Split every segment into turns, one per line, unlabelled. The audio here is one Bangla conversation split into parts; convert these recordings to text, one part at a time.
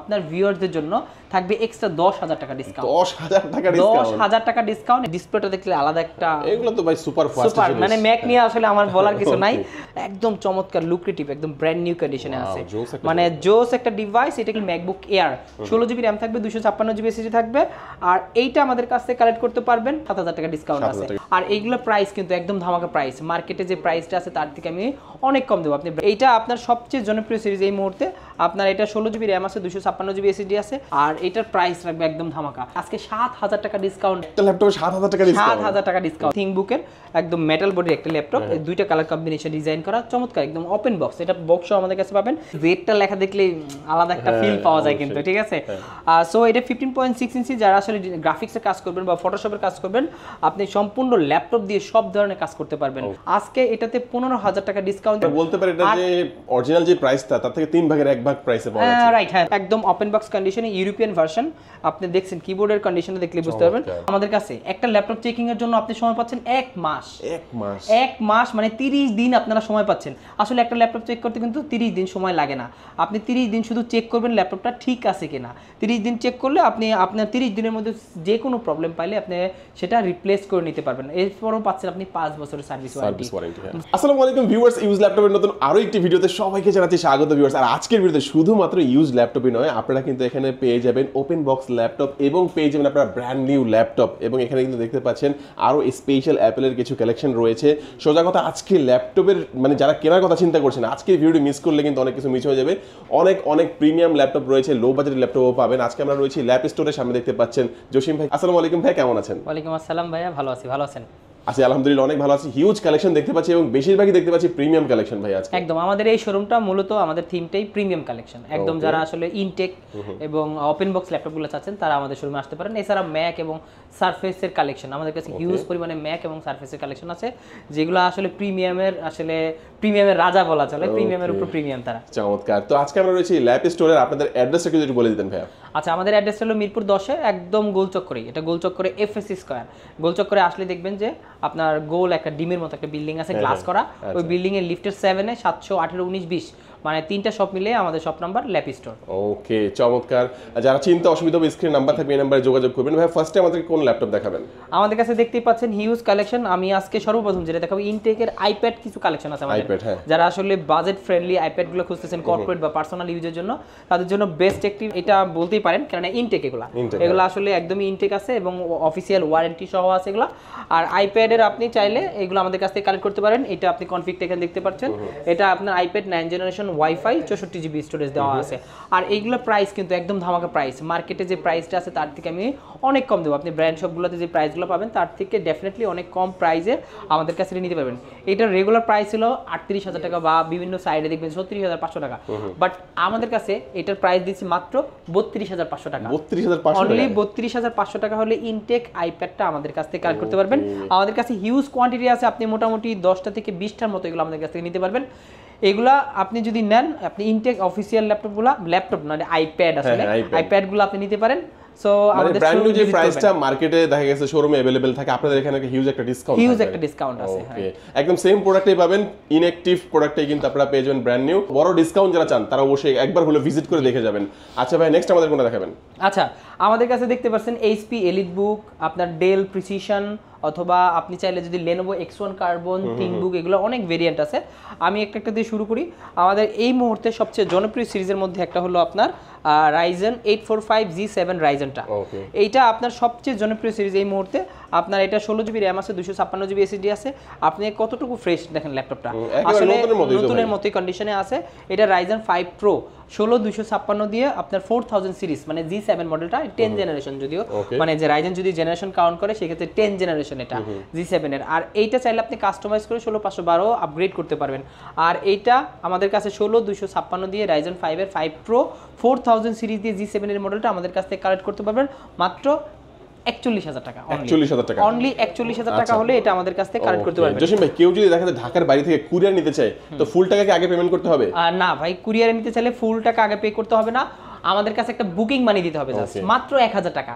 আপনার ভিউয়ারদের জন্য থাকবে এক্সট্রা দশ হাজার টাকা ডিসকাউন্ট দশ হাজার টাকা দশ হাজার টাকা ডিসকাউন্ট ডিসপ্লেটা দেখলে আলাদা একটা এগুলো তো
ভাই সুপার সুপার মানে ম্যাক
নিয়ে আসলে আমার বলার কিছু নাই একদম চমৎকার লুক্রেটিভ একদম ব্র্যান্ড নিউ কন্ডিশনে আছে মানে জোস একটা ডিভাইস এটা কি ম্যাকবুক এয়ার ষোলো জিবি র্যাম থাকবে দুশো ছাপ্পান্ন জিবি এসিজি থাকবে আর এইটা আমাদের কাছ থেকে কালেক্ট করতে পারবেন সাত হাজার টাকা ডিসকাউন্ট আছে আর এইগুলো প্রাইস কিন্তু একদম ধামাকা প্রাইস মার্কেটে যে প্রাইসটা আছে তার থেকে আমি অনেক কম দেবো আপনি এইটা আপনার সবচেয়ে জনপ্রিয় সিরিজ এই মুহূর্তে আপনার এটা ষোলো জিবি র্যাম আছে দুশো ছাপ্পান্ন জিবি এসিডি আছে আর এটার প্রাইস রাখবে একদম ধামাকা আজকে সাত হাজার টাকা ডিসকাউন্ট
ল্যাপটপ সাত হাজার টাকা সাত হাজার
টাকা ডিসকাউন্ট থিংবুকের একদম মেটাল বডির একটা ল্যাপটপ দুইটা কালার কম্বিনেশন ডিজাইন করা চমৎকার একদম ওপেন বক্স এটা বক্স আমাদের কাছে পাবেন রেটটা লেখা দেখলে আলাদা একটা ফিল হ্যাঁ, পাওয়া যায় কিন্তু ঠিক আছে সো হ্যাঁ। এটা ফিফটিন পয়েন্ট সিক্স ইঞ্চি যারা আসলে গ্রাফিক্সে কাজ করবেন বা ফটোশপের কাজ করবেন আপনি সম্পূর্ণ ল্যাপটপ দিয়ে সব ধরনের কাজ করতে পারবেন oh. আজকে এটাতে পনেরো হাজার টাকা
ডিসকাউন্ট বলতে পারি এটা যে অরিজিনাল যে প্রাইসটা তার থেকে তিন ভাগের এক ভাগ ভাগ প্রাইসে পাওয়া হ্যাঁ, যাচ্ছে
রাইট হ্যাঁ একদম ওপেন বক্স কন্ডিশনে ইউরোপিয়ান ভার্সন আপনি দেখছেন কিবোর্ডের কন্ডিশনে দেখলে বুঝতে পারবেন আমাদের কাছে একটা ল্যাপটপ চেকিং এর জন্য আপনি সময় পাচ্ছেন এক মাস এক মাস এক মাস মানে 30 দিন আপনারা সময় পাচ্ছেন আসলে একটা ল্যাপটপ চেক করতে কিন্তু 30 দিন সময় লাগে না আপনি 30 দিন শুধু চেক করবেন ল্যাপটপটা ঠিক আছে কিনা 30 দিন চেক করলে আপনি আপনার 30 দিনের মধ্যে যে কোনো প্রবলেম পাইলে আপনি সেটা রিপ্লেস করে নিতে পারবেন এরপরও পাচ্ছেন আপনি 5 বছরের সার্ভিস হ্যাঁ।
ওয়ারেন্টি আসসালামু আলাইকুম ভিউয়ার্স ইউজ ল্যাপটপের নতুন আরো একটি ভিডিওতে সবাইকে জানাতে স্বাগত ভিউয়ার্স আর আজকের ভিডিওতে শুধুমাত্র ইউজ ল্যাপটপই নয় আপনারা কিন্তু এখানে পেয়ে যাবেন ওপেন বক্স ল্যাপটপ এবং পেয়ে যাবেন আপনারা ব্র্যান্ড নিউ ল্যাপটপ এবং এখানে কিন্তু দেখতে পাচ্ছেন আরও স্পেশাল অ্যাপেলের কিছু কালেকশন রয়েছে সোজা কথা আজকে ল্যাপটপের মানে যারা কেনার কথা চিন্তা করছেন আজকে ভিডিওটি মিস করলে কিন্তু অনেক কিছু মিস হয়ে যাবে অনেক অনেক প্রিমিয়াম ল্যাপটপ রয়েছে লো বাজেটের ল্যাপটপও পাবেন আজকে আমরা রয়েছি ল্যাপ স্টোরের সামনে দেখতে পাচ্ছেন জসিম ভাই আসসালামু আলাইকুম ভাই কেমন আছেন
ওয়ালাইকুম আসসালাম ভাইয়া ভালো আছি ভালো আছেন
আছি আলহামদুলিল্লাহ অনেক ভালো আছি হিউজ কালেকশন দেখতে পাচ্ছি এবং বেশিরভাগই দেখতে পাচ্ছি প্রিমিয়াম কালেকশন ভাই আজকে
একদম আমাদের এই শোরুমটা মূলত আমাদের থিমটাই প্রিমিয়াম কালেকশন একদম যারা আসলে ইনটেক এবং ওপেন বক্স ল্যাপটপগুলো চাচ্ছেন তারা আমাদের শোরুমে আসতে পারেন এছাড়া ম্যাক এবং সারফেসের কালেকশন আমাদের কাছে হিউজ পরিমাণে ম্যাক এবং সারফেসের কালেকশন আছে যেগুলো আসলে প্রিমিয়ামের আসলে প্রিমিয়ামের রাজা বলা চলে প্রিমিয়ামের উপর প্রিমিয়াম তারা
চমৎকার তো আজকে আমরা রয়েছি ল্যাপ স্টোরের আপনাদের অ্যাড্রেসটা একটু বলে দিতেন ভাইয়া
আচ্ছা আমাদের অ্যাড্রেস হলো মিরপুর দশে একদম গোলচক্করে এটা গোলচক্করে এফএসি স্কোয়ার গোলচক্করে আসলে দেখবেন যে আপনার গোল একটা ডিমের মতো একটা বিল্ডিং আছে গ্লাস হ্যাঁ, হ্যাঁ। করা ওই বিল্ডিং আচ্ছা। এর লিফটের সেভেনে সাতশো আঠেরো উনিশ বিশ মানে তিনটা শপ মিলে আমাদের shop number lappy store
okay চমৎকার যারা চিন্তা অসুবিধা হবে স্ক্রিন নাম্বার থাকবে এই নাম্বারে যোগাযোগ করবেন ভাই ফার্স্টে আমাদেরকে কোন ল্যাপটপ দেখাবেন
আমাদের কাছে দেখতেই পাচ্ছেন হিউজ কালেকশন আমি আজকে সর্বপ্রথম যেটা দেখাবো ইনটেকের আইপ্যাড কিছু কালেকশন আছে আমাদের আইপ্যাড হ্যাঁ যারা আসলে বাজেট ফ্রেন্ডলি আইপ্যাড গুলো খুঁজতেছেন কর্পোরেট বা পার্সোনাল ইউজের জন্য তাদের জন্য বেস্ট একটি এটা বলতেই পারেন কারণ ইনটেক এগুলো এগুলো আসলে একদমই ইনটেক আছে এবং অফিসিয়াল ওয়ারেন্টি সহ আছে এগুলো আর আইপ্যাড এর আপনি চাইলে এগুলো আমাদের কাছ থেকে কালেক্ট করতে পারেন এটা আপনি কনফিগটা এখানে দেখতে পাচ্ছেন এটা আপনার আইপ্যাড নাইন জেনারেশন ওয়াইফাই চৌষট্টি জিবি স্টোরেজ দেওয়া mhm. আছে আর এইগুলো প্রাইস কিন্তু একদম ধামাকা প্রাইস মার্কেটে যে প্রাইসটা আছে তার থেকে আমি অনেক কম দেবো আপনি ব্র্যান্ড শপগুলোতে যে প্রাইসগুলো পাবেন তার থেকে ডেফিনেটলি অনেক কম প্রাইসে আমাদের কাছে নিতে পারবেন এটার রেগুলার প্রাইস ছিল আটত্রিশ হাজার টাকা বা বিভিন্ন সাইডে দেখবেন ছত্রিশ হাজার পাঁচশো টাকা বাট আমাদের কাছে এটার প্রাইস দিচ্ছি মাত্র বত্রিশ হাজার পাঁচশো টাকা
বত্রিশ হাজার অনলি
বত্রিশ হাজার পাঁচশো টাকা হলে ইনটেক আইপ্যাডটা আমাদের কাছ থেকে কালেক্ট করতে পারবেন আমাদের কাছে হিউজ কোয়ান্টিটি আছে আপনি মোটামুটি দশটা থেকে বিশটার মতো এগুলো আমাদের কাছ থেকে নিতে পারবেন এগুলা আপনি যদি নেন আপনি ইনটেক অফিসিয়াল ল্যাপটপ ল্যাপটপগুলো ল্যাপটপ না আইপ্যাড আসলে আইপ্যাডগুলো আপনি নিতে পারেন সো মানে আমাদের ব্র্যান্ড নিউ যে প্রাইসটা
মার্কেটে দেখা গেছে শোরুমে अवेलेबल থাকে আপনাদের এখানে একটা হিউজ একটা ডিসকাউন্ট হিউজ একটা
ডিসকাউন্ট আছে ওকে হ্যাঁ।
একদম সেম প্রোডাক্টই পাবেন ইনঅ্যাকটিভ প্রোডাক্টে কিন্তু আপনারা পেয়ে যাবেন ব্র্যান্ড নিউ বড় ডিসকাউন্ট যারা চান তারা অবশ্যই একবার হলে ভিজিট করে দেখে যাবেন আচ্ছা ভাই নেক্সট আমাদের কোনটা দেখাবেন
আচ্ছা আমাদের কাছে দেখতে পাচ্ছেন এইচপি এলিট বুক আপনার ডেল প্রিসিশন অথবা আপনি চাইলে যদি Lenovo X one carbon ThinkBook এগুলো অনেক ভেরিয়েন্ট আছে আমি একটা একটা দিয়ে শুরু করি আমাদের এই মুহূর্তে সবচেয়ে জনপ্রিয় সিরিজের মধ্যে একটা হলো আপনার Ryzen eight four five G seven রাইজেনটা এইটা আপনার সবচেয়ে জনপ্রিয় সিরিজ এই মুহূর্তে আপনার এটা ষোলো জিবি র্যাম আছে দুশো ছাপ্পান্ন জিবি এসএসডি আছে আপনি কতটুকু ফ্রেশ দেখেন ল্যাপটপটা আসলে নতুনের মতোই কন্ডিশনে আছে এটা রাইজেন ফাইভ প্রো ষোলো দুশো ছাপ্পান্ন দিয়ে আপনার ফোর থাউজেন্ড সিরিজ মানে জি সেভেন মডেলটা টেন জেনারেশন যদিও মানে যে রাইজেন যদি জেনারেশন কাউন্ট করে সেক্ষেত্রে টেন জেনারেশন এটা জি সেভেনের আর এইটা চাইলে আপনি কাস্টমাইজ করে ষোলো পাঁচশো বারো আপগ্রেড করতে পারবেন আর এইটা আমাদের কাছে ষোলো দুশো ছাপ্পান্ন দিয়ে রাইজেন ফাইভের five pro four thousand series দিয়ে জি সেভেনের মডেলটা আমাদের কাছ থেকে কালেক্ট করতে পারবেন মাত্র একচল্লিশ হাজার টাকা অনলি একচল্লিশ হাজার টাকা আচ্ছা। হলে এটা আমাদের কাছ থেকে
কেউ যদি দেখা যায় ঢাকার বাড়ি থেকে কুরিয়ার নিতে চায় তো ফুল টাকা আগে পেমেন্ট করতে হবে
না ভাই কুরিয়ার নিতে চাইলে ফুল টাকা আগে পে করতে হবে না আমাদের কাছে একটা বুকিং মানি দিতে হবে মাত্র এক হাজার টাকা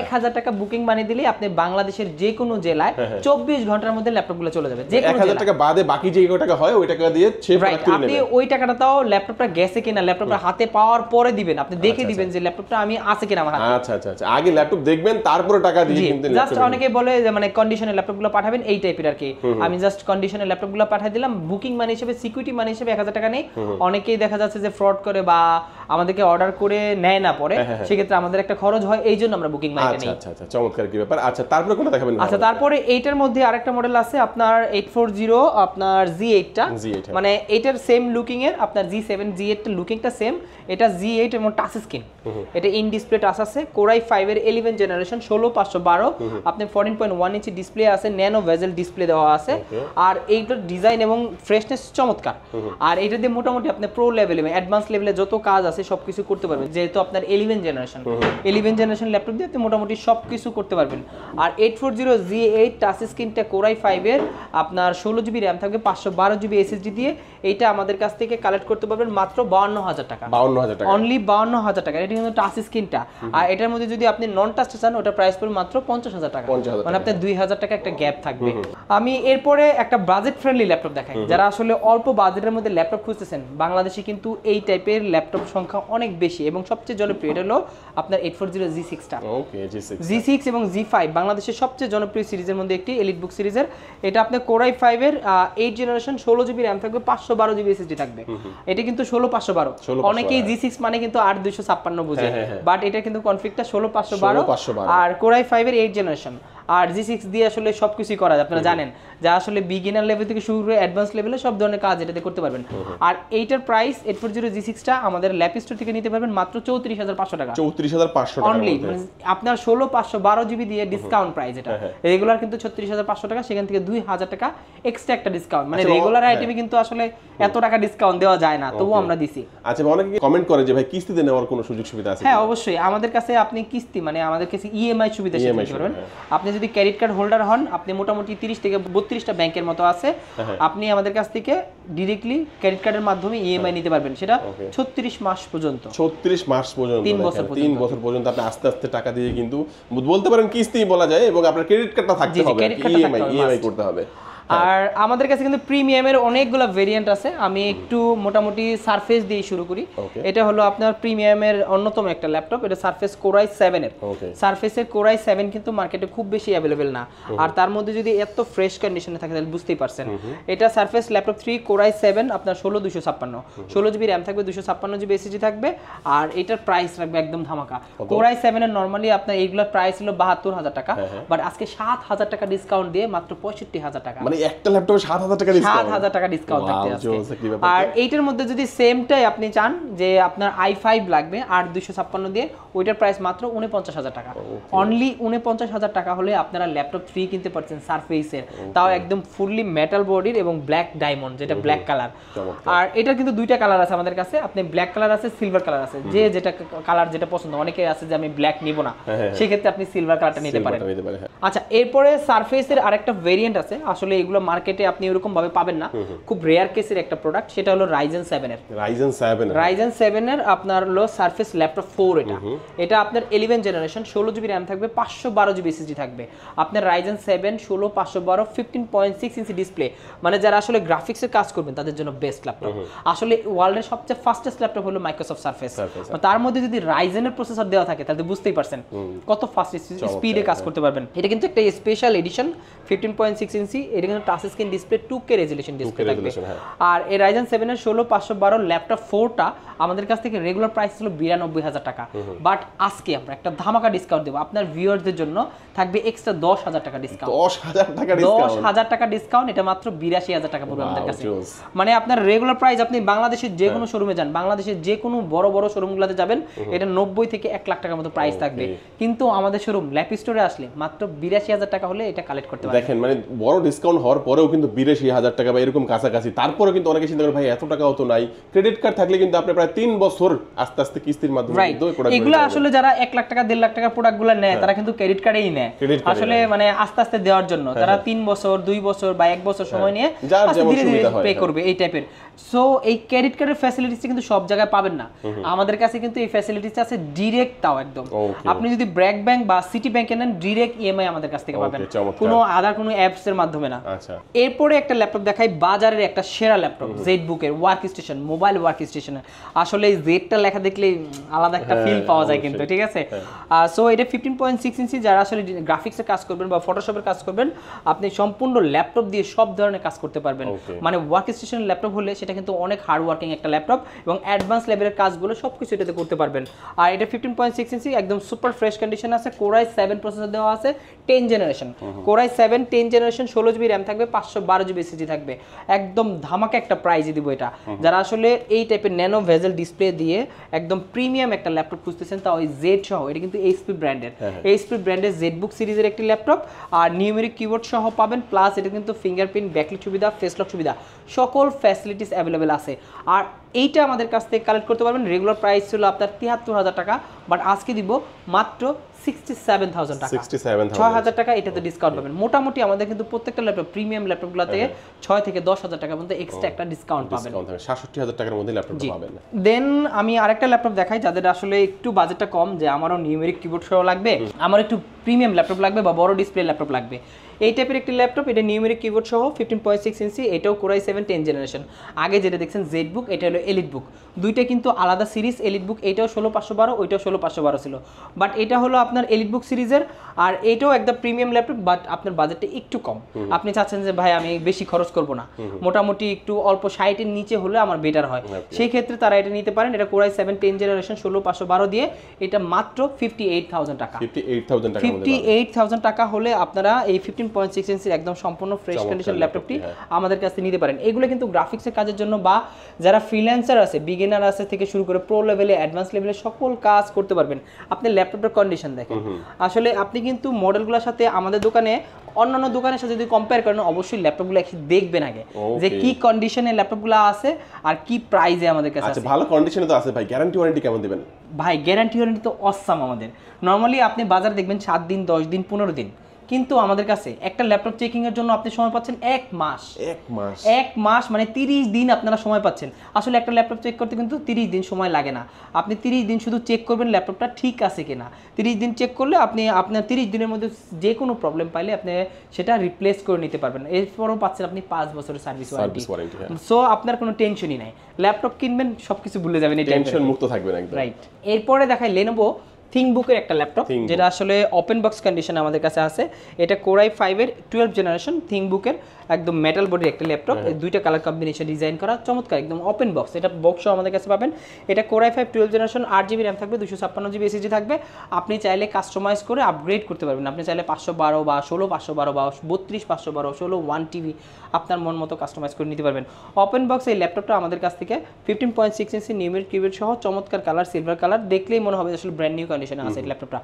এক হাজার টাকা বুকিং মানি দিলে আপনি বাংলাদেশের যে কোনো জেলায় হ্যাঁ, হ্যাঁ। চব্বিশ ঘন্টার মধ্যে ল্যাপটপ গুলো চলে যাবে যে এক হাজার টাকা
বাদে বাকি যে টাকা হয় ওই টাকা দিয়ে আপনি
ওই টাকাটা তাও ল্যাপটপটা গেছে কিনা ল্যাপটপটা হাতে পাওয়ার পরে দিবেন আপনি আচ্ছা, দেখে আচ্ছা। দিবেন যে ল্যাপটপটা আমি আছে কিনা আমার
হাতে আচ্ছা আচ্ছা, আচ্ছা। আগে ল্যাপটপ দেখবেন তারপরে টাকা দিয়ে কিনতে জাস্ট অনেকে
বলে যে মানে কন্ডিশনের ল্যাপটপ গুলো পাঠাবেন এই টাইপের আর কি আমি জাস্ট কন্ডিশনের ল্যাপটপ গুলো পাঠিয়ে দিলাম বুকিং মানি হিসেবে সিকিউরিটি মানি হিসেবে এক হাজার টাকা নেই অনেকেই দেখা যাচ্ছে যে ফ্রড করে বা আমাদেরকে অর্ডার করে নেয় না পরে হ্যাঁ, হ্যাঁ, হ্যাঁ। সেক্ষেত্রে আমাদের একটা খরচ হয় এই জন্য আমরা বুকিং মাইটা আচ্ছা, নেই আচ্ছা
আচ্ছা চমৎকার কি ব্যাপার আচ্ছা তারপরে কোনটা দেখাবেন আচ্ছা
তারপরে এইটার মধ্যে আরেকটা মডেল আছে আপনার 840 আপনার Z8 টা মানে এটার সেম লুকিং এর আপনার G7 G8 টা লুকিংটা সেম এটা এর মত টাচ স্ক্রিন এটা ইন ডিসপ্লে টাচ আছে কোরাই 5 এর 11 জেনারেশন 16512 আপনি 14.1 ইঞ্চি ডিসপ্লে আছে ন্যানো ভেজেল ডিসপ্লে দেওয়া আছে আর এইটার ডিজাইন এবং ফ্রেশনেস চমৎকার আর এটা দিয়ে মোটামুটি আপনি প্রো লেভেলে অ্যাডভান্স লেভেলে যত কাজ আছে আছে সব কিছু করতে পারবেন যেহেতু আপনার eleven generation eleven generation laptop দিয়ে আপনি মোটামুটি সব কিছু করতে পারবেন আর eight four zero G eight touch স্ক্রিনটা কোরাই ফাইভের আপনার ষোলো জিবি র্যাম থাকবে পাঁচশো বারো জিবি এসএসডি দিয়ে এইটা আমাদের কাছ থেকে কালেক্ট করতে পারবেন মাত্র বাউন্ন হাজার টাকা বাউন্ন হাজার টাকা অনলি বাউন্ন হাজার টাকা এটা কিন্তু টাচ স্ক্রিনটা আর এটার মধ্যে যদি আপনি নন টাচ চান ওটা প্রাইস পড়বে মাত্র পঞ্চাশ হাজার টাকা মানে আপনার দুই হাজার টাকা একটা গ্যাপ থাকবে আমি এরপরে একটা বাজেট ফ্রেন্ডলি ল্যাপটপ দেখাই যারা আসলে অল্প বাজেটের মধ্যে ল্যাপটপ খুঁজতেছেন বাংলাদেশে কিন্তু এই টাইপের ল্যাপটপ সংখ্যা সংখ্যা অনেক বেশি এবং সবচেয়ে জনপ্রিয় এটা হলো আপনার এইট ফোর জিরো জি সিক্সটা জি সিক্স এবং জি ফাইভ বাংলাদেশের সবচেয়ে জনপ্রিয় সিরিজের মধ্যে একটি এলিট বুক সিরিজের এটা আপনার কোরাই ফাইভের এইট জেনারেশন ষোলো জিবি র্যাম থাকবে পাঁচশো বারো জিবি এসএসডি থাকবে এটা কিন্তু ষোলো পাঁচশো বারো অনেকেই জি সিক্স মানে কিন্তু আট দুইশো ছাপ্পান্ন বুঝে বাট হ্যাঁ, হ্যাঁ, হ্যাঁ। এটা কিন্তু কনফ্লিক্টটা ষোলো পাঁচশো বারো আর কোরাই ফাইভের এইট জেনারেশন আর জি সিক্স দিয়ে আসলে সব কিছুই করা যায় আপনারা জানেন যা আসলে বিগিনার লেভেল থেকে শুরু করে অ্যাডভান্স লেভেলে সব ধরনের কাজ এটাতে করতে পারবেন আর এইটার price eight four zero G সিক্সটা আমাদের ল্যাপ স্টোর থেকে নিতে পারবেন মাত্র চৌত্রিশ হাজার পাঁচশো টাকা
চৌত্রিশ হাজার পাঁচশো অনলি মানে
আপনার ষোলো পাঁচশো বারো জিবি দিয়ে ডিসকাউন্ট প্রাইস এটা রেগুলার হ্যাঁ, হ্যাঁ। কিন্তু ছত্রিশ হাজার পাঁচশো টাকা সেখান থেকে দুই হাজার টাকা এক্সট্রা একটা ডিসকাউন্ট মানে রেগুলার আচ্ছা, আইটেমে হ্যাঁ। কিন্তু আসলে এত টাকা ডিসকাউন্ট দেওয়া যায় না তবুও আমরা
দিছি আচ্ছা অনেকে কমেন্ট করে যে ভাই কিস্তিতে নেওয়ার কোনো সুযোগ সুবিধা আছে হ্যাঁ
অবশ্যই আমাদের কাছে আপনি কিস্তি মানে আমাদের কাছে ইএমআই সুবিধা সেটা পারবেন আপনি যদি ক্রেডিট কার্ড হোল্ডার হন আপনি মোটামুটি তিরিশ থেকে বত্রিশটা ব্যাংকের মতো আছে হ্যাঁ, হ্যাঁ। আপনি আমাদের কাছ থেকে ডিরেক্টলি ক্রেডিট কার্ডের মাধ্যমে ইএমআই হ্যাঁ। e নিতে পারবেন সেটা
ছত্রিশ মাস পর্যন্ত ছত্রিশ মাস পর্যন্ত তিন বছর তিন বছর পর্যন্ত আপনি আস্তে আস্তে টাকা দিয়ে কিন্তু বলতে পারেন কিস্তি বলা যায় এবং আপনার ক্রেডিট কার্ডটা থাকতে হবে ইএমআই ইএমআই e e করতে হবে
হ্যাঁ। আর আমাদের কাছে কিন্তু প্রিমিয়ামের অনেকগুলো ভেরিয়েন্ট আছে আমি একটু মোটামুটি সারফেস দিয়ে শুরু করি এটা হলো আপনার প্রিমিয়ামের অন্যতম একটা ল্যাপটপ এটা সারফেস কোরাই সেভেনের সারফেসের কোরাই সেভেন কিন্তু মার্কেটে খুব বেশি অ্যাভেলেবেল না আর তার মধ্যে যদি এত ফ্রেশ কন্ডিশনে থাকে তাহলে বুঝতেই পারছেন এটা Surface laptop three core i seven আপনার ষোলো দুশো ছাপ্পান্ন ষোলো জিবি র্যাম থাকবে দুশো ছাপ্পান্ন জিবি এসএসডি থাকবে আর এটার প্রাইস রাখবে একদম ধামাকা কোরাই সেভেনের নর্মালি আপনার এইগুলোর প্রাইস হলো বাহাত্তর হাজার টাকা বাট হ্যাঁ, হ্যাঁ। আজকে সাত হাজার টাকা ডিসকাউন্ট দিয়ে মাত্র পঁয়ষট্টি হাজার টাকা মানে
একটা ল্যাপটপে টাকা টাকা ডিসকাউন্ট আর
এইটার মধ্যে যদি সেমটাই আপনি চান যে আপনার লাগবে আর দিয়ে ওইটার প্রাইস মাত্র টাকা অনলি টাকা হলে আপনারা ল্যাপটপ ফ্রি কিনতে পারছেন সারফেসের তাও একদম ফুললি মেটাল বডির এবং ব্ল্যাক ডায়মন্ড যেটা ব্ল্যাক কালার আর এটার কিন্তু দুইটা কালার আছে আমাদের কাছে আপনি ব্ল্যাক কালার আছে সিলভার কালার আছে যে যেটা কালার যেটা পছন্দ অনেকে আছে যে আমি ব্ল্যাক নিব না হ্যাঁ, হ্যাঁ। সেক্ষেত্রে আপনি সিলভার কালারটা নিতে পারেন হ্যাঁ। আচ্ছা এরপরে সারফেসের আরেকটা ভেরিয়েন্ট আছে আসলে এগুলো মার্কেটে আপনি এরকম ভাবে পাবেন না খুব রেয়ার কেসের একটা প্রোডাক্ট সেটা হলো রাইজেন সেভেন এর
রাইজেন সেভেন
রাইজেন সেভেন এর আপনার হলো সার্ফেস ল্যাপটপ ফোর এটা এটা আপনার ইলেভেন জেনারেশন ষোলো জিবি র্যাম থাকবে পাঁচশো বারো জিবি এসএসডি থাকবে আপনার রাইজেন সেভেন ষোলো পাঁচশো বারো fifteen point six inch display মানে যারা আসলে গ্রাফিক্সের কাজ করবেন তাদের জন্য বেস্ট ল্যাপটপ আসলে ওয়ার্ল্ডের সবচেয়ে ফাস্টেস্ট ল্যাপটপ হলো মাইক্রোসফট মানে সার্ফেস তার মধ্যে যদি রাইজেন এর প্রসেসর দেওয়া থাকে তাহলে বুঝতেই পারছেন কত ফাস্ট স্পিডে কাজ করতে পারবেন এটা কিন্তু একটা special edition fifteen point six inch এটা জন্য touch screen display two K resolution display থাকবে হ্যাঁ। আর এই রাইজেন সেভেন এর ষোলো পাঁচশো বারো ল্যাপটপ ফোরটা আমাদের কাছ থেকে রেগুলার প্রাইস ছিল বিরানব্বই হাজার টাকা বাট আজকে আমরা একটা ধামাকা ডিসকাউন্ট দেবো আপনার ভিউয়ারদের জন্য থাকবে এক্সট্রা দশ হাজার টাকা ডিসকাউন্ট দশ হাজার টাকা দশ হাজার টাকা ডিসকাউন্ট এটা মাত্র বিরাশি হাজার টাকা পড়বে আমাদের কাছে মানে আপনার রেগুলার প্রাইস আপনি বাংলাদেশের যে কোনো শোরুমে হ্যাঁ। যান বাংলাদেশের যে কোনো বড় বড় শোরুমগুলোতে যাবেন এটা নব্বই থেকে এক লাখ টাকার মতো প্রাইস থাকবে কিন্তু আমাদের শোরুম ল্যাপ স্টোরে আসলে মাত্র বিরাশি হাজার টাকা হলে এটা
কালেক্ট করতে পারবেন দেখেন মানে বড় ডিসকাউন্ট হওয়ার পরেও কিন্তু বিরাশি হাজার টাকা বা এরকম কাছাকাছি তারপরেও কিন্তু অনেকে চিন্তা করেন ভাই এত টাকাও তো নাই ক্রেডিট কার্ড থাকলে কিন্তু আপনি প্রায় তিন বছর আস্তে আস্তে কিস্তির মাধ্যমে এগুলো আসলে
যারা এক লাখ টাকা দেড় লাখ টাকার প্রোডাক্টগুলো নেয় হ্যাঁ। তারা কিন্তু ক্রেডিট কার্ডেই নেয় আসলে মানে আস্তে আস্তে দেওয়ার জন্য তারা হ্যাঁ, হ্যাঁ। তিন বছর দুই বছর বা এক বছর সময় নিয়ে ধীরে ধীরে পে করবে এই টাইপের সো এই ক্রেডিট কার্ডের ফ্যাসিলিটিস কিন্তু সব জায়গায় পাবেন না আমাদের কাছে কিন্তু এই ফ্যাসিলিটিস আছে ডিরেক্ট তাও একদম আপনি যদি ব্র্যাক ব্যাংক বা সিটি ব্যাংকে নেন ডিরেক্ট ইএমআই আমাদের কাছ থেকে পাবেন কোনো আদার কোনো অ্যাপস এর মাধ্যমে না আচ্ছা। আচ্ছা। এরপরে একটা ল্যাপটপ দেখাই বাজারের একটা সেরা ল্যাপটপ জেড বুকের ওয়ার্ক স্টেশন মোবাইল ওয়ার্ক স্টেশনের আসলে জেডটা লেখা দেখলে আলাদা একটা ফিল হ্যাঁ, পাওয়া যায় কিন্তু ঠিক আছে সো হ্যাঁ। এটা ফিফটিন পয়েন্ট সিক্স ইঞ্চি যারা আসলে গ্রাফিক্সের কাজ করবেন বা ফটোশপের কাজ করবেন আপনি সম্পূর্ণ ল্যাপটপ দিয়ে সব ধরনের কাজ করতে পারবেন মানে ওয়ার্ক স্টেশনের ল্যাপটপ হলে সেটা কিন্তু অনেক হার্ড ওয়ার্কিং একটা ল্যাপটপ এবং অ্যাডভান্স লেভেলের কাজগুলো সব কিছু এটাতে করতে পারবেন আর এটা ফিফটিন পয়েন্ট সিক্স ইঞ্চি একদম সুপার ফ্রেশ কন্ডিশন আছে কোরাই সেভেন প্রসেসর দেওয়া আছে ten generation core i seven ten generation ষোলো জিবি র্যাম থাকবে পাঁচশো বারো জিবি এসএসডি থাকবে একদম ধামাকা একটা প্রাইজ দিব এটা যারা আসলে এই টাইপের ন্যানো ভেজেল ডিসপ্লে দিয়ে একদম প্রিমিয়াম একটা ল্যাপটপ খুঁজতেছেন তা ওই জেড সহ এটা কিন্তু এইচপি ব্র্যান্ডের এইচপি ব্র্যান্ডের জেড বুক সিরিজের একটি ল্যাপটপ আর নিউমেরিক কিবোর্ড সহ পাবেন প্লাস এটা কিন্তু ফিঙ্গারপ্রিন্ট ব্যাকলিট সুবিধা ফেসলক সুবিধা সকল ফ্যাসিলিটিস অ্যাভেলেবেল আছে আর এইটা আমাদের কাছ থেকে কালেক্ট করতে পারবেন রেগুলার প্রাইস ছিল আপনার তিয়াত্তর হাজার টাকা বাট আজকে দিব মাত্র সিক্সটি সেভেন থাউজেন্ড টাকা ছয় হাজার টাকা এটাতে ডিসকাউন্ট পাবেন মোটামুটি আমাদের কিন্তু প্রত্যেকটা ল্যাপটপ প্রিমিয়াম ল্যাপটপগুলো থেকে ছয় থেকে দশ হাজার টাকা পর্যন্ত এক্সট্রা একটা ডিসকাউন্ট পাবেন
সাতষট্টি হাজার টাকার মধ্যে ল্যাপটপ পাবেন
দেন আমি আরেকটা ল্যাপটপ দেখাই যাদের আসলে একটু বাজেটটা কম যে আমারও নিউমেরিক কিবোর্ড সহ লাগবে আমার একটু প্রিমিয়াম ল্যাপটপ লাগবে বা বড় ডিসপ্লে ল্যাপটপ লাগবে এই টাইপের একটি ল্যাপটপ এটা নিউমেরিক কিবোর্ড সহ ফিফটিন পয়েন্ট সিক্স ইঞ্চি এটাও কোরাই সেভেন টেন জেনারেশন আগে যেটা দেখছেন জেড বুক এটা হলো এলিট বুক দুইটা কিন্তু আলাদা সিরিজ এলিট বুক এটাও ষোলো পাঁচশো বারো ওইটাও ষোলো পাঁচশো বারো ছিল বাট এটা হলো আপনার এলিট বুক সিরিজের আর এটাও একদম প্রিমিয়াম ল্যাপটপ বাট আপনার বাজেটটা একটু কম আপনি চাচ্ছেন যে ভাই আমি বেশি খরচ করব না মোটামুটি একটু অল্প সাইটের নিচে হলে আমার বেটার হয় সেই ক্ষেত্রে তারা এটা নিতে পারেন এটা কোরাই সেভেন টেন জেনারেশন ষোলো পাঁচশো বারো দিয়ে এটা মাত্র ফিফটি এইট থাউজেন্ড টাকা ফিফটি এইট থাউজেন্ড টাকা হলে আপনারা এই ফিফটিন ইঞ্চির একদম সম্পূর্ণ ফ্রেশ কন্ডিশন ল্যাপটপটি আমাদের কাছে নিতে পারেন এগুলো কিন্তু গ্রাফিক্সের কাজের জন্য বা যারা ফ্রিল্যান্সার আছে বিগিনার আছে থেকে শুরু করে প্রো লেভেলে অ্যাডভান্স লেভেলে সকল কাজ করতে পারবেন আপনি কন্ডিশন দেখেন আসলে আপনি কিন্তু মডেলগুলোর সাথে আমাদের দোকানে অন্যান্য দোকানের সাথে যদি কম্পেয়ার করেন অবশ্যই ল্যাপটপগুলো একটু দেখবেন আগে যে কি কন্ডিশনে ল্যাপটপগুলো আছে আর কি প্রাইজে আমাদের কাছে আচ্ছা, আছে ভালো
কন্ডিশনে তো আছে ভাই গ্যারান্টি ওয়ারেন্টি কেমন দিবেন
ভাই গ্যারান্টি ওয়ারেন্টি তো অসাম আমাদের নর্মালি আপনি বাজারে দেখবেন সাত দিন দশ দিন পনেরো দিন কিন্তু আমাদের কাছে একটা ল্যাপটপ চেকিং এর জন্য আপনি সময় পাচ্ছেন এক মাস এক মাস এক মাস মানে তিরিশ দিন আপনারা সময় পাচ্ছেন আসলে একটা ল্যাপটপ চেক করতে কিন্তু তিরিশ দিন সময় লাগে না আপনি তিরিশ দিন শুধু চেক করবেন ল্যাপটপটা ঠিক আছে কিনা তিরিশ দিন চেক করলে আপনি আপনার তিরিশ দিনের মধ্যে যে কোনো প্রবলেম পাইলে আপনি সেটা রিপ্লেস করে নিতে পারবেন এরপরও পাচ্ছেন আপনি পাঁচ বছরের সার্ভিস ওয়ারেন্টি সো আপনার কোনো টেনশনই নাই ল্যাপটপ কিনবেন সবকিছু ভুলে যাবেন এই টেনশন মুক্ত থাকবেন একদম রাইট এরপরে দেখাই লেনোভো থিংবুকের একটা ল্যাপটপ যেটা আসলে ওপেন বক্স কন্ডিশনে আমাদের কাছে আছে এটা কোরাই ফাইভের টুয়েলভ জেনারেশন থিংবুকের একদম মেটাল বডির একটা ল্যাপটপ দুইটা কালার কম্বিনেশন ডিজাইন করা চমৎকার একদম ওপেন বক্স এটা বক্সও আমাদের কাছে পাবেন এটা কোরাই ফাইভ টুয়েলভ জেনারেশন আট জিবি র্যাম থাকবে দুশো ছাপ্পান্ন জিবি এসএসডি থাকবে আপনি চাইলে কাস্টমাইজ করে আপগ্রেড করতে পারবেন আপনি চাইলে পাঁচশো বারো বা ষোলো পাঁচশো বারো বা বত্রিশ পাঁচশো বারো ষোলো ওয়ান টিভি আপনার মন মতো কাস্টমাইজ করে নিতে পারবেন ওপেন বক্স এই ল্যাপটপটা আমাদের কাছ থেকে fifteen point six inch numeric keyboard সহ চমৎকার কালার সিলভার কালার দেখলেই মনে হবে আসলে ব্র্যান্ড নিউ কন্ডিশনে আছে এই ল্যাপটপটা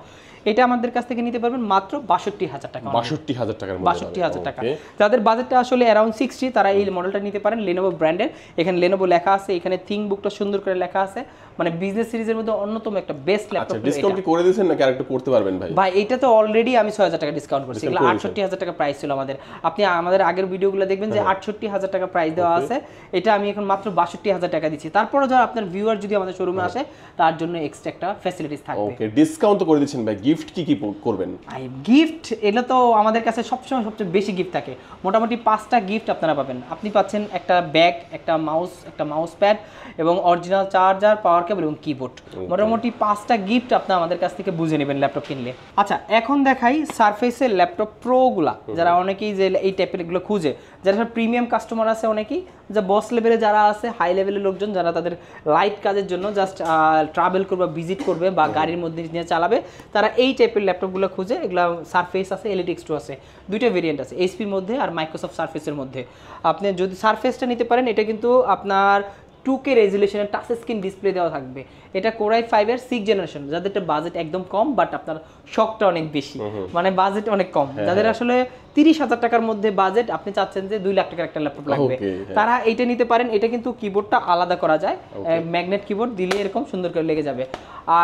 এটা আমাদের কাছ থেকে নিতে পারবেন মাত্র বাষট্টি হাজার টাকা মানে বাষট্টি
হাজার টাকার বাষট্টি হাজার টাকা
যাদের বাজেটটা আসলে অ্যারাউন্ড সিক্সটি তারা এই মডেলটা নিতে পারেন লেনোভো ব্র্যান্ডের এখানে লেনোভো লেখা আছে এখানে থিং বুকটা সুন্দর করে লেখা আছে মানে বিজনেস সিরিজের মধ্যে অন্যতম একটা বেস্ট ল্যাপটপ ডিসকাউন্ট কি করে দিয়েছেন না
ক্যারেক্টার করতে পারবেন ভাই
ভাই এটা তো অলরেডি আমি 6000 টাকা ডিসকাউন্ট করছি এগুলো 68000 টাকা প্রাইস ছিল আমাদের আপনি আমাদের আগের ভিডিওগুলো দেখবেন যে 68000 হ্যাঁ। টাকা প্রাইস দেওয়া আছে এটা আমি এখন মাত্র 62000 টাকা দিচ্ছি তারপরে যারা আপনার ভিউয়ার যদি আমাদের শোরুমে হ্যাঁ। আসে তার জন্য এক্সট্রা একটা ফ্যাসিলিটিস থাকবে
ওকে আপনাকে ডিসকাউন্ট করে দিচ্ছেন ভাই গিফট কি কি করবেন
গিফট এলো তো আমাদের কাছে সবসময় সবচেয়ে বেশি গিফট থাকে মোটামুটি পাঁচটা গিফট আপনারা পাবেন আপনি পাচ্ছেন একটা ব্যাগ একটা মাউস একটা মাউস প্যাড এবং অরিজিনাল চার্জার পাওয়ার কেবল এবং কিবোর্ড মোটামুটি পাঁচটা গিফট আপনারা আমাদের কাছ থেকে বুঝে নেবেন ল্যাপটপ কিনলে আচ্ছা এখন দেখাই সারফেসের ল্যাপটপ প্রোগুলা যারা অনেকেই যে এই টাইপের এগুলো খুঁজে যারা সব প্রিমিয়াম কাস্টমার আছে অনেকেই যা বস লেভেলে যারা আছে হাই লেভেলের লোকজন যারা তাদের লাইট কাজের জন্য জাস্ট ট্রাভেল করবে ভিজিট করবে বা গাড়ির মধ্যে জিনিস চালাবে তারা এই টাইপের ল্যাপটপগুলো খুঁজে এগুলো সারফেস আছে এলইডি এক্স টু আছে দুইটা ভেরিয়েন্ট আছে এইচপির মধ্যে আর মাইক্রোসফট সার্ফেসের মধ্যে আপনি যদি সারফেসটা নিতে পারেন এটা কিন্তু আপনার টু কে রেজুলেশনের টাচ স্ক্রিন ডিসপ্লে দেওয়া থাকবে এটা কোরাই ফাইভের সিক্স জেনারেশন যাদের বাজেট একদম কম বাট আপনার শখটা অনেক বেশি মানে বাজেট অনেক কম হ্যাঁ, যাদের হ্যাঁ। আসলে তিরিশ হাজার টাকার মধ্যে বাজেট আপনি চাচ্ছেন যে দুই লাখ টাকার একটা ল্যাপটপ লাগবে হ্যাঁ। তারা এটা নিতে পারেন এটা কিন্তু কিবোর্ডটা আলাদা করা যায় ম্যাগনেট কিবোর্ড দিলে এরকম সুন্দর করে লেগে যাবে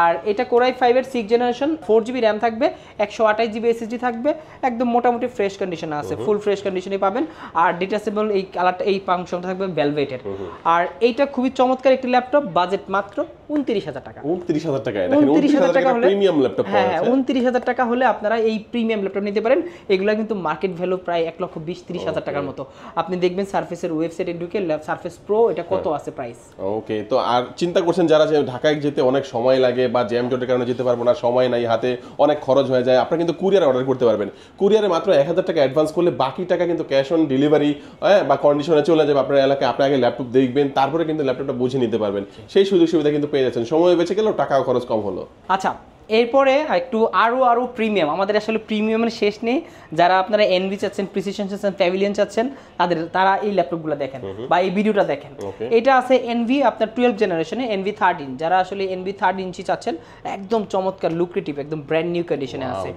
আর এটা কোরাই ফাইভের six generation four GB RAM থাকবে একশো আঠাশ জিবি এসএসডি থাকবে একদম মোটামুটি ফ্রেশ কন্ডিশনে আছে ফুল ফ্রেশ কন্ডিশনে পাবেন আর ডিটাচেবল এই কালারটা এই ফাংশনটা থাকবে ভেলভেটের uh-huh। আর এইটা খুবই চমৎকার একটি ল্যাপটপ বাজেট মাত্র উনত্রিশ হাজার টাকা
উনত্রিশ হাজার টাকা উনত্রিশ হাজার টাকা হলে প্রিমিয়াম ল্যাপটপ হ্যাঁ, হ্যাঁ
উনত্রিশ হাজার টাকা হলে আপনারা এই প্রিমিয়াম ল্যাপটপ নিতে পারেন এগুলো কিন্তু মার্কেট মার্কেট ভ্যালু প্রায় এক লক্ষ বিশ তিরিশ হাজার টাকার মতো আপনি দেখবেন সার্ফেসের ওয়েবসাইটে ঢুকে সার্ফেস প্রো এটা কত হ্যাঁ। আছে প্রাইস
ওকে তো আর চিন্তা করছেন যারা যে ঢাকায় যেতে অনেক সময় লাগে বা জ্যাম জটের কারণে যেতে পারবো না সময় নাই হাতে অনেক খরচ হয়ে যায় আপনারা কিন্তু কুরিয়ার অর্ডার করতে পারবেন কুরিয়ারে মাত্র এক হাজার টাকা অ্যাডভান্স করলে বাকি টাকা কিন্তু ক্যাশ অন ডেলিভারি হ্যাঁ বা কন্ডিশনে চলে যাবে আপনার এলাকায় আপনি আগে ল্যাপটপ দেখবেন তারপরে কিন্তু ল্যাপটপটা বুঝে নিতে পারবেন সেই সুযোগ সুবিধা কিন্তু পেয়ে যাচ্ছেন সময় বেঁচে গেলেও টাকা খরচ কম হলো আচ্ছা
এরপরে একটু আরও আরও প্রিমিয়াম আমাদের আসলে প্রিমিয়ামের শেষ নেই যারা আপনারা এনভি চাচ্ছেন প্রিসিশন চাচ্ছেন প্যাভিলিয়ন চাচ্ছেন তাদের তারা এই ল্যাপটপগুলো দেখেন বা এই ভিডিওটা দেখেন এটা আছে এনভি আপনার টুয়েলভ জেনারেশনে এনভি থার্ড ইঞ্চ যারা আসলে এনভি থার্ড ইঞ্চি চাচ্ছেন একদম চমৎকার লুক্রেটিভ একদম ব্র্যান্ড নিউ কন্ডিশনে আছে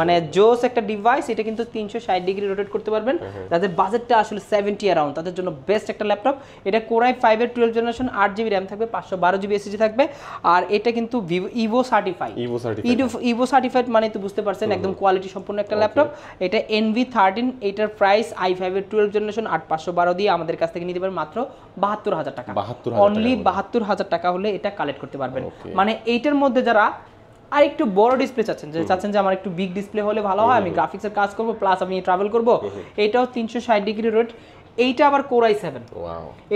মানে জোস একটা ডিভাইস এটা কিন্তু তিনশো ষাট ডিগ্রি রোটেট করতে পারবেন হ্যাঁ, হ্যাঁ। তাদের বাজেটটা আসলে সেভেন্টি অ্যারাউন্ড তাদের জন্য বেস্ট একটা ল্যাপটপ এটা কোরাই ফাইভের টুয়েলভ জেনারেশন আট জিবি র্যাম থাকবে পাঁচশো বারো জিবি এসএসডি থাকবে আর এটা কিন্তু ভিভো Evo certified Evo Evo certified মানে তো বুঝতে পারছেন একদম কোয়ালিটি সম্পূর্ণ একটা ল্যাপটপ এটা এনভি থার্টিন এটার প্রাইস আই এর টুয়েলভ জেনারেশন আট পাঁচশো বারো দিয়ে আমাদের কাছ থেকে নিতে পারেন মাত্র বাহাত্তর হাজার টাকা অনলি বাহাত্তর হাজার টাকা হলে এটা কালেক্ট করতে পারবেন মানে এইটার মধ্যে যারা আর একটু বড় ডিসপ্লে চাচ্ছেন যে চাচ্ছেন যে আমার একটু বিগ ডিসপ্লে হলে ভালো হয় আমি গ্রাফিক্সের কাজ করব প্লাস আমি ট্রাভেল করব এটাও তিনশো ষাট ডিগ্রি রোড এইটা আবার কোরাই সেভেন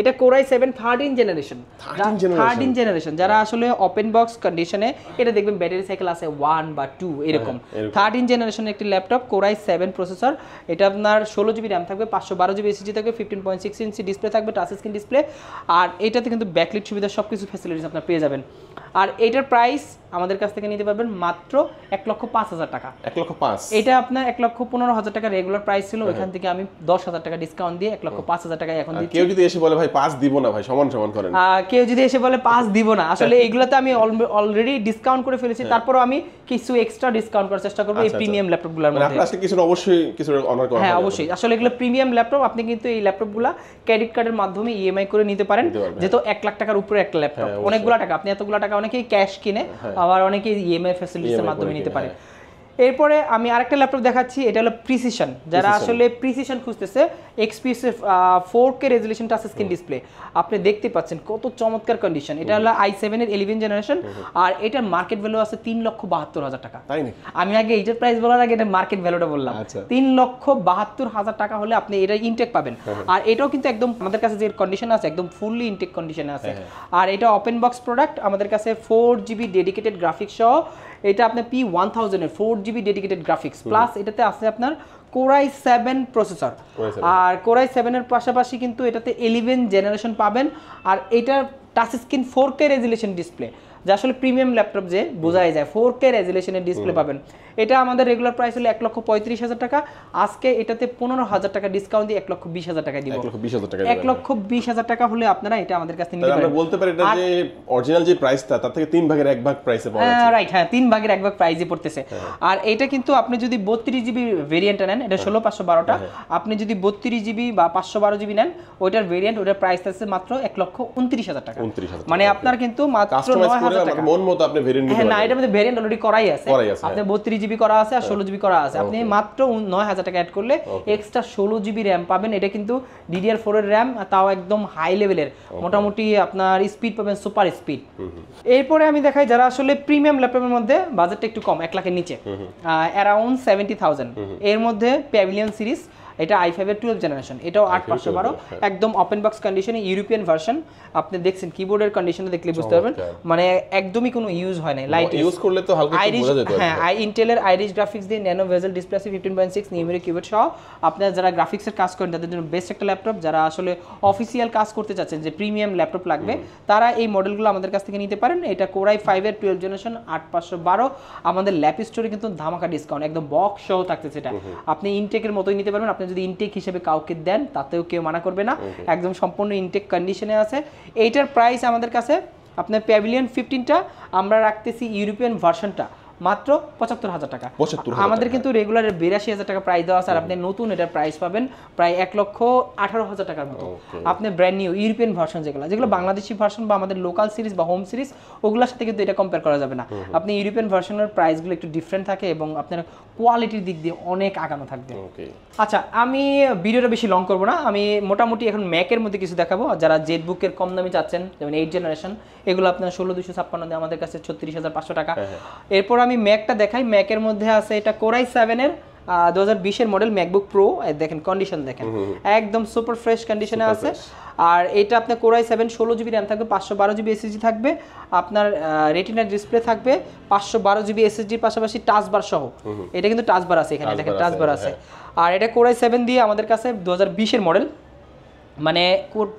এটা core i seven third in generation third in generation যারা আসলে ওপেন বক্স কন্ডিশনে এটা দেখবেন ব্যাটারি সাইকেল আছে ওয়ান বা টু হ্যাঁ, এরকম থার্ড ইন জেনারেশন একটি ল্যাপটপ কোরাই সেভেন প্রসেসর এটা আপনার ষোলো জিবি র্যাম থাকবে পাঁচশো বারো জিবি এসিজি থাকবে fifteen point six inch display থাকবে টাচ স্ক্রিন ডিসপ্লে আর এটাতে কিন্তু ব্যাকলিট সুবিধা সব কিছু ফ্যাসিলিটিস আপনার পেয়ে যাবেন আর এটার প্রাইস আমাদের কাছ থেকে নিতে পারবেন মাত্র এক লক্ষ পাঁচ হাজার টাকা এক
লক্ষ পাঁচ এটা
আপনার এক লক্ষ পনেরো হাজার টাকা রেগুলার প্রাইস ছিল হ্যাঁ, হ্যাঁ। ওইখান থেকে আমি দশ হাজার টাকা ডিসকাউন্ট দিয়ে এক লক্ষ পাঁচ হাজার টাকা এখন কেউ যদি
এসে বলে ভাই পাঁচ দিব না ভাই সমান সমান করেন
কেউ যদি এসে বলে পাঁচ দিব না আসলে হ্যাঁ। এগুলোতে আমি অলরেডি ডিসকাউন্ট করে ফেলেছি হ্যাঁ। তারপরও আমি কিছু এক্সট্রা ডিসকাউন্ট করার চেষ্টা করবো এই প্রিমিয়াম আচ্ছা, ল্যাপটপগুলোর আচ্ছা। মানে মধ্যে আসলে কিছু
অবশ্যই কিছু অনার করা হ্যাঁ অবশ্যই আসলে
এগুলো প্রিমিয়াম ল্যাপটপ আপনি কিন্তু এই ল্যাপটপগুলো ক্রেডিট কার্ডের মাধ্যমে ইএমআই করে নিতে পারেন যেহেতু এক লাখ টাকার উপরে একটা ল্যাপটপ অনেকগুলো টাকা আপনি এতগুলো টাকা অনেকেই ক্যাশ কিনে হ্যাঁ। আবার অনেকেই ইএমআই ফ্যাসিলিটিসের মাধ্যমে নিতে পারেন এরপরে আমি আরেকটা ল্যাপটপ দেখাচ্ছি এটা হলো প্রিসিশন যারা আসলে প্রিসিশন খুঁজতেছে XPS four K resolution touch screen display আপনি দেখতে পাচ্ছেন কত চমৎকার কন্ডিশন এটা হলো আই সেভেনের ইলেভেন জেনারেশন আর এটার মার্কেট ভ্যালু আছে তিন লক্ষ বাহাত্তর হাজার টাকা আমি আগে এটার প্রাইস বলার আগে এটা মার্কেট ভ্যালুটা বললাম আচ্ছা। তিন লক্ষ বাহাত্তর হাজার টাকা হলে আপনি এটা ইনটেক পাবেন আর এটাও কিন্তু একদম আমাদের কাছে যে কন্ডিশন আছে একদম ফুললি ইনটেক কন্ডিশনে আছে হ্যাঁ, হ্যাঁ। আর এটা ওপেন বক্স প্রোডাক্ট আমাদের কাছে ফোর জিবি ডেডিকেটেড গ্রাফিক্স সহ এটা আপনার পি ওয়ান থাউজেন্ডের four GB dedicated graphics plus এটাতে আছে আপনার কোরাই সেভেন প্রসেসর আর কোরাই সেভেনের পাশাপাশি কিন্তু এটাতে ইলেভেন জেনারেশন পাবেন আর এটার touch screen four K resolution display যা আসলে প্রিমিয়াম ল্যাপটপ যে বোঝাই যায় ফোর কে রেজুলেশনের ডিসপ্লে পাবেন এটা আমাদের রেগুলার প্রাইস হলো এক লক্ষ পঁয়ত্রিশ হাজার টাকা আজকে এটাতে পনেরো হাজার টাকা ডিসকাউন্ট দিয়ে এক লক্ষ বিশ হাজার টাকা দিব এক লক্ষ বিশ হাজার টাকা হলে আপনারা এটা আমাদের কাছে নিতে পারেন বলতে
পারি এটা যে অরিজিনাল যে প্রাইসটা তার থেকে তিন ভাগের এক ভাগ প্রাইসে পাওয়া রাইট
হ্যাঁ, হ্যাঁ তিন ভাগের এক ভাগ প্রাইসে পড়তেছে হ্যাঁ। আর এটা কিন্তু আপনি যদি বত্রিশ জিবি ভেরিয়েন্টটা নেন এটা হ্যাঁ। ষোলো পাঁচশো বারোটা আপনি যদি বত্রিশ জিবি বা পাঁচশো বারো জিবি নেন ওইটার ভেরিয়েন্ট ওইটার প্রাইস আছে মাত্র এক লক্ষ উনত্রিশ হাজার টাকা উনত্রিশ হাজার মানে আপনার কিন্তু মাত্র নয় হাজার টাকা
মন মতো আপনি ভেরিয়েন্ট হ্যাঁ না এটা
ভেরিয়েন্ট অলরেডি করাই আছে আপনি বত্রিশ জিবি করা আছে আর ষোলো জিবি করা আছে আপনি মাত্র নয় হাজার টাকা অ্যাড করলে এক্সট্রা ষোলো জিবি র্যাম পাবেন এটা কিন্তু ডিডিআর ফোরের র্যাম তাও একদম হাই লেভেলের মোটামুটি আপনার স্পিড পাবেন সুপার স্পিড এরপরে আমি দেখাই যারা আসলে প্রিমিয়াম ল্যাপটপের মধ্যে বাজেটটা একটু কম এক লাখের নিচে অ্যারাউন্ড সেভেন্টি থাউজেন্ড এর মধ্যে প্যাভিলিয়ন সিরিজ এটা আই ফাইভের টুয়েলভ জেনারেশন এটাও আট পাঁচশো বারো হ্যাঁ। একদম ওপেন বক্স কন্ডিশনে ইউরোপিয়ান ভার্সন আপনি দেখছেন কিবোর্ডের কন্ডিশনে দেখলে বুঝতে পারবেন মানে একদমই কোনো ইউজ হয় না লাইট ইউজ করলে তো হালকা আইরিশ হ্যাঁ আই ইন্টেলের আইরিশ গ্রাফিক্স দিয়ে ন্যানো ভেজাল ডিসপ্লে আছে fifteen point six numeric keyboard সহ আপনার যারা গ্রাফিক্সের কাজ করেন তাদের জন্য বেস্ট একটা ল্যাপটপ যারা আসলে অফিসিয়াল কাজ করতে চাচ্ছেন যে প্রিমিয়াম ল্যাপটপ লাগবে তারা এই মডেলগুলো আমাদের কাছ থেকে নিতে পারেন এটা কোরাই ফাইভের টুয়েলভ জেনারেশন আট পাঁচশো বারো আমাদের ল্যাপ স্টোরে কিন্তু ধামাকা ডিসকাউন্ট একদম বক্স সহ থাকছে সেটা আপনি ইনটেকের মতোই নিতে পারবেন আপনি যদি ইনটেক হিসেবে কাউকে দেন তাতেও কেউ মানা করবে না একদম সম্পূর্ণ ইনটেক কন্ডিশনে আছে এইটার প্রাইস আমাদের কাছে আপনার প্যাভিলিয়ন ফিফটিনটা আমরা রাখতেছি ইউরোপিয়ান ভার্সনটা মাত্র পঁচাত্তর হাজার টাকা আমাদের কিন্তু রেগুলার বিরাশি হাজার টাকা প্রাইস দেওয়া আছে আর আপনি নতুন এটার প্রাইস পাবেন প্রায় এক লক্ষ আঠারো হাজার টাকার মতো আপনি ব্র্যান্ড নিউ ইউরোপিয়ান ভার্সন যেগুলো যেগুলো বাংলাদেশি ভার্সন বা আমাদের লোকাল সিরিজ বা হোম সিরিজ ওগুলোর সাথে কিন্তু এটা কম্পেয়ার করা যাবে না আপনি ইউরোপিয়ান ভার্সনের প্রাইসগুলো একটু ডিফারেন্ট থাকে এবং আপনার কোয়ালিটির দিক দিয়ে অনেক আগানো থাকবে আচ্ছা আমি ভিডিওটা বেশি লং করবো না আমি মোটামুটি এখন ম্যাকের মধ্যে কিছু দেখাবো যারা জেড বুকের কম দামি চাচ্ছেন যেমন এইট জেনারেশন এগুলো আপনার ষোলো দুশো ছাপ্পান্ন আমাদের কাছে ছত্রিশ হাজার পাঁচশো টাকা হ্যাঁ, হ্যাঁ। এরপর আমি ম্যাকটা দেখাই ম্যাকের মধ্যে আছে এটা কোরাই সেভেনের দু হাজার বিশের মডেল ম্যাকবুক প্রো দেখেন কন্ডিশন দেখেন একদম সুপার ফ্রেশ কন্ডিশনে আছে আর এটা আপনার কোরাই সেভেন ষোলো জিবি র্যাম থাকবে পাঁচশো বারো জিবি এসএসডি থাকবে আপনার রেটিনার ডিসপ্লে থাকবে পাঁচশো বারো জিবি এসএসডির পাশাপাশি টাচবার সহ এটা কিন্তু টাচবার আছে এখানে দেখেন টাচবার আছে আর এটা কোরাই সেভেন দিয়ে আমাদের কাছে দু হাজার বিশের মডেল মানে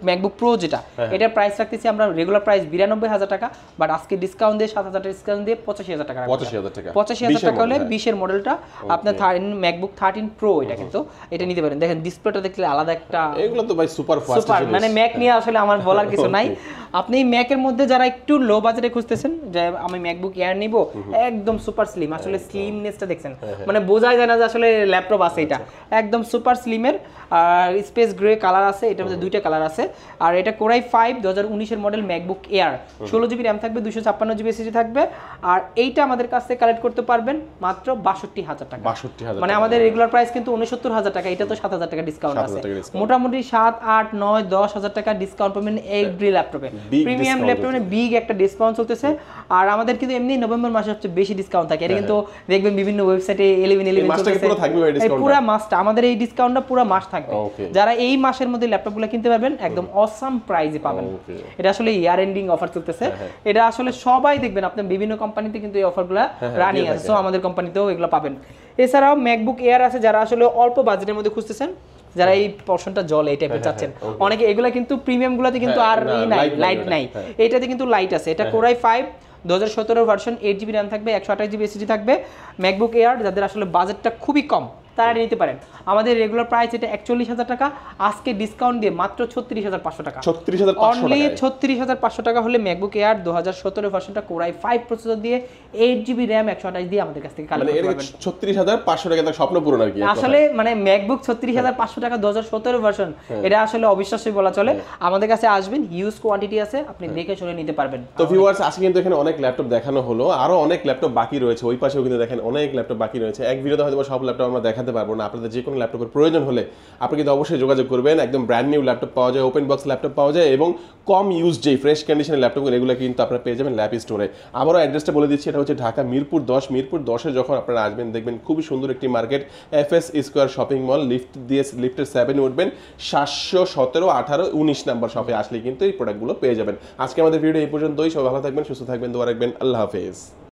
ম্যাকবুক প্রো যেটা হ্যাঁ, হ্যাঁ। এটার প্রাইস রাখতেছি আমরা রেগুলার প্রাইস বিরানব্বই হাজার টাকা বাট আজকে ডিসকাউন্ট দিয়ে সাত হাজার ডিসকাউন্ট দিয়ে পঁচাশি হাজার টাকা পঁচাশি হাজার টাকা পঁচাশি হাজার টাকা হলে হ্যাঁ। বিশের মডেলটা আপনার থার্টিন ম্যাকবুক থার্টিন প্রো এটা কিন্তু এটা নিতে পারেন দেখেন ডিসপ্লেটা দেখলে আলাদা একটা এগুলো তো
ভাই সুপার সুপার মানে ম্যাক
নিয়ে আসলে আমার বলার কিছু নাই আপনি ম্যাকের মধ্যে যারা একটু লো বাজেটে খুঁজতেছেন যে আমি ম্যাকবুক এয়ার নিব একদম সুপার স্লিম আসলে স্লিমনেসটা দেখছেন হ্যাঁ, হ্যাঁ। মানে বোঝাই যায় না যে আসলে ল্যাপটপ আছে এটা আচ্ছা। একদম সুপার স্লিমের আর স্পেস গ্রে কালার আছে এটার মধ্যে দুইটা কালার আছে আর এটা কোরাই ফাইভ দু হাজার উনিশের মডেল ম্যাকবুক এয়ার ষোলো জিবি র্যাম থাকবে দুশো ছাপ্পান্ন জিবি এসএসডি থাকবে আর এইটা আমাদের কাছ থেকে কালেক্ট করতে পারবেন মাত্র বাষট্টি হাজার টাকা
বাষট্টি হাজার মানে আমাদের
রেগুলার প্রাইস কিন্তু উনসত্তর হাজার টাকা এটা তো সাত হাজার টাকা ডিসকাউন্ট আছে মোটামুটি সাত আট নয় দশ হাজার টাকা ডিসকাউন্ট পাবেন এভরি ল্যাপটপে প্রিমিয়াম ল্যাপটপে বিগ একটা ডিসকাউন্ট চলতেছে আর আমাদের কিন্তু এমনি নভেম্বর মাসে সবচেয়ে বেশি ডিসকাউন্ট থাকে এটা হ্যাঁ, কিন্তু হ্যাঁ। দেখবেন বিভিন্ন ওয়েবসাইটে ইলেভেন ইলেভেন পুরো মাসটা আমাদের এই ডিসকাউন্টটা পুরো মাস থাকবে oh, যারা এই মাসের মধ্যে ল্যাপটপগুলো কিনতে পারবেন একদম অসাম oh, প্রাইজে পাবেন oh, এটা আসলে ইয়ার এন্ডিং অফার চলতেছে হ্যাঁ, এটা আসলে সবাই দেখবেন আপনি বিভিন্ন কোম্পানিতে কিন্তু এই অফারগুলো রানিং আছে সো আমাদের কোম্পানিতেও এগুলো পাবেন এছাড়াও ম্যাকবুক এয়ার আছে যারা আসলে অল্প বাজেটের মধ্যে খুঁজতেছেন যারা এই পোর্শনটা জল এই টাইপের চাচ্ছেন অনেকে এগুলা কিন্তু প্রিমিয়াম গুলাতে কিন্তু আর নাই লাইট নাই এটাতে কিন্তু লাইট আছে এটা কোরাই ফাইভ দু হাজার সতেরো ভার্সন এইট জিবি র্যাম থাকবে একশো আঠাশ জিবি এসএসডি থাকবে ম্যাকবুক এয়ার যাদের আসলে বাজেটটা খুবই কম তারা নিতে পারেন আমাদের রেগুলার প্রাইস এটা একচল্লিশ হাজার টাকা আজকে ডিসকাউন্ট দিয়ে মাত্র ছত্রিশ হাজার পাঁচশো টাকা ছত্রিশ হাজার অনলি ছত্রিশ হাজার পাঁচশো টাকা হলে ম্যাকবুক এয়ার দু হাজার সতেরো ভার্সনটা কোরাই ফাইভ প্রসেসর দিয়ে এইট জিবি র্যাম একশো আঠাশ দিয়ে আমাদের কাছ থেকে মানে
ছত্রিশ হাজার পাঁচশো টাকা স্বপ্ন পূরণ আর কি আসলে
মানে ম্যাকবুক ছত্রিশ হাজার পাঁচশো টাকা দু হাজার সতেরো ভার্সন হ্যাঁ। এটা আসলে অবিশ্বাসই বলা চলে হ্যাঁ। আমাদের কাছে আসবেন হিউজ কোয়ান্টিটি আছে আপনি হ্যাঁ। দেখে শুনে নিতে পারবেন
তো ভিউয়ার্স আজকে কিন্তু এখানে অনেক ল্যাপটপ দেখানো হলো আরো অনেক ল্যাপটপ বাকি রয়েছে ওই পাশেও কিন্তু দেখেন অনেক ল্যাপটপ বাকি রয়েছে এক ভিডিওতে হয়তো সব ল্যাপটপ আমরা দেখা দেখাতে পারবো না আপনাদের যে কোনো ল্যাপটপের প্রয়োজন হলে আপনি কিন্তু অবশ্যই যোগাযোগ করবেন একদম ব্র্যান্ড নিউ ল্যাপটপ পাওয়া যায় ওপেন বক্স ল্যাপটপ পাওয়া যায় এবং কম ইউজ যে ফ্রেশ কন্ডিশনের ল্যাপটপগুলো এগুলো কিন্তু আপনারা পেয়ে যাবেন ল্যাপ স্টোরে আবারও অ্যাড্রেসটা বলে দিচ্ছি এটা হচ্ছে ঢাকা মিরপুর দশ মিরপুর দশে যখন আপনারা আসবেন দেখবেন খুবই সুন্দর একটি market F S square shopping mall lift দিয়ে লিফটের সেভেন উঠবেন সাতশো সতেরো আঠারো উনিশ নাম্বার শপে আসলে কিন্তু এই প্রোডাক্টগুলো পেয়ে যাবেন আজকে আমাদের ভিডিও এই পর্যন্তই সব ভালো থাকবেন সুস্থ থাকবেন দোয়া রাখবেন আল্লাহ হাফেজ